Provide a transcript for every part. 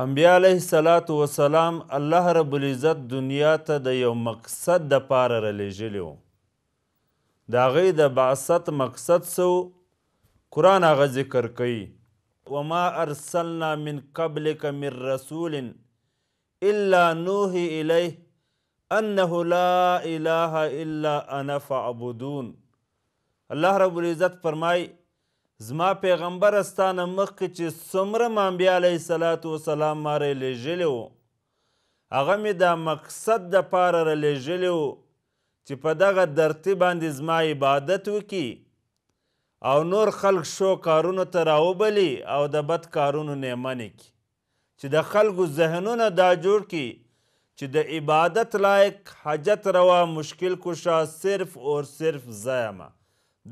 انبیاء علیه الصلاۃ والسلام الله رب العزت دنیا ته د یو مقصد د پاره رلیږلی و د هغې د بعثت مقصد سو قرآن هغه ذکر کوي وما ارسلنا من قبلك من رسول الا نوحي الیه انه لا اله الا انا فاعبدون الله رب العزت فرمای زما پیغمبر ستانه مخکې چې څومره مانبیا علیه صلات وسلام ما را لیږلی و هغه مې دا مقصد دپاره را لیږلی و چې په دغه درتي باندې زما عبادت وکړي او نور خلک شو کارونو ته راوبلي او د بد کارونو نیمنې کړي چې د خلکو ذهنونه دا جوړ کړي چې د عبادت لایق حاجت روا مشکل کشا صرف اور صرف زیمه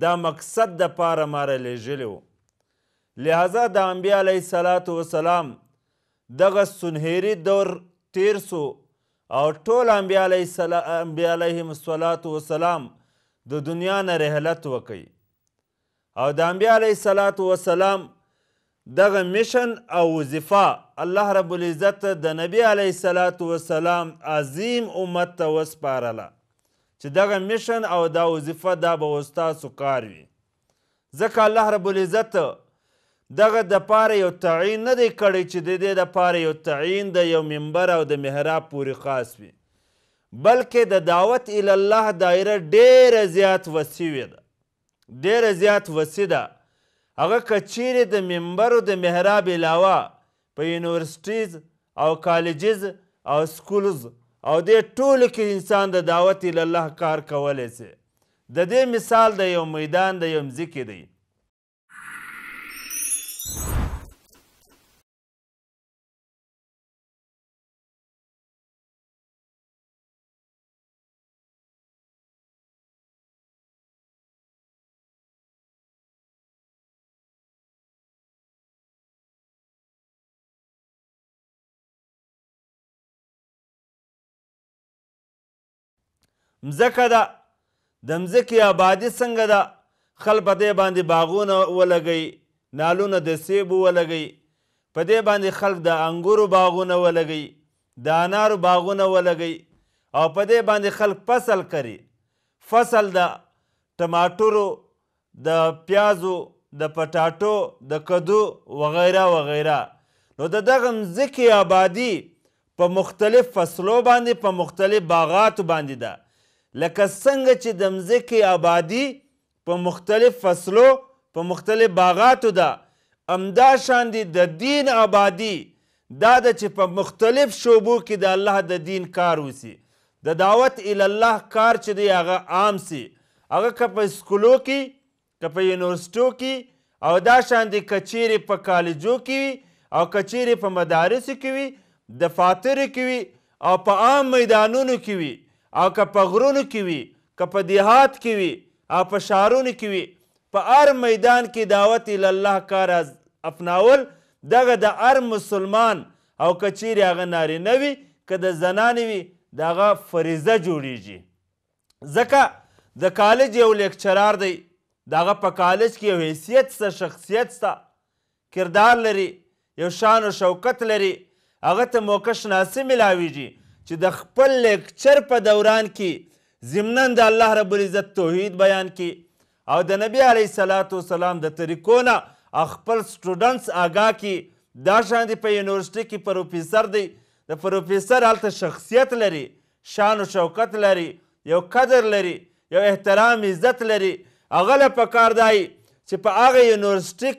دا مقصد د پاره ماره لېږلی و لہذا د انبیا علیه صلات وسلام دغه سنهیری دور تیر سو او ټول انبیا علیه سلا... انبیا علیهم صلات وسلام د دنیا نه رحلت وکي او د انبیا علیه صلات وسلام دغه میشن او وظیفه الله رب العزت د نبی علیه صلات وسلام عظیم امت ته وسپارله چې دغه میشن او دا وظیفه دا به ستاسو کار وي ځکه الله رب العزت دغه د پاره یو تعین نه دی کړی چې د دې د پاره یو تعین د یو منبر او د محراب پورې خاص وي بلکې د دعوت ال الله دایره ډیره زیات وسیع ده ډیره زیات وسیع ده هغه کچیرې د منبرو د محراب علاوه په یونیورسټیز او کالجز او سکولز او دې ټولو کې انسان د دعوت الله کار کولی سي د دې مثال د یو میدان د یو مځکې دی مځکه ده د مځکې آبادي څنګه ده خل په دې باندې باغونه ولګئ نالونه د سیبو ولګئ په دې باندې خلک د انګورو باغونه ولګئ د انارو باغونه ولګئ او په دې باندې خلک فصل کړي فصل د ټماټرو د پیازو د پټاټو د کدو وغیره وغیره نو د دغه مځکې آبادي په مختلف فصلو باندې په مختلف باغاتو باندې ده لکه څنګه چې د مځکې آبادی په مختلف فصلو په مختلف باغاتو ده امدا شان دي د دین آبادی دا د چې په مختلف شوبو کې د الله د دین کار وسی د دعوت ال الله کار چې دی هغه عام سي هغه که په سکولو کې که په یونیورسټو کې او دا شاندې کچیرې په کالجو کې وي او کچیرې په مدارسو کې وي دفاترو کې وي او په عام میدانونو کې وي او که په غرونو کې وي که په دیهات کې وي او په ښارونو کې وي په هر میدان کې دعوت الله کار اپناول دغه د هر مسلمان او که چیرې هغه نارینه وي که د زنانې وي د هغه فریضه جوړیږي ځکه د کالج یو لیکچرار دی دغه په کالج کې یو حیثیت سه شخصیت سه کردار لري یو شان او شوکت لري هغه ته موقع شناسي ملاویږي چې د خپل لیکچر په دوران کې ضمنن د الله رب العزت توحید بیان کې او د نبی علیه صلات وسلام د طریقو نه خپل سټوډنټس آگاه کې دا شاندې په یونیورسټي کې پروفیسر دی د پروفیسر هلته شخصیت لري شان او شوکت لري یو قدر لري یو احترام عزت لري هغه له پکار دی چې په هغه یونیورسټي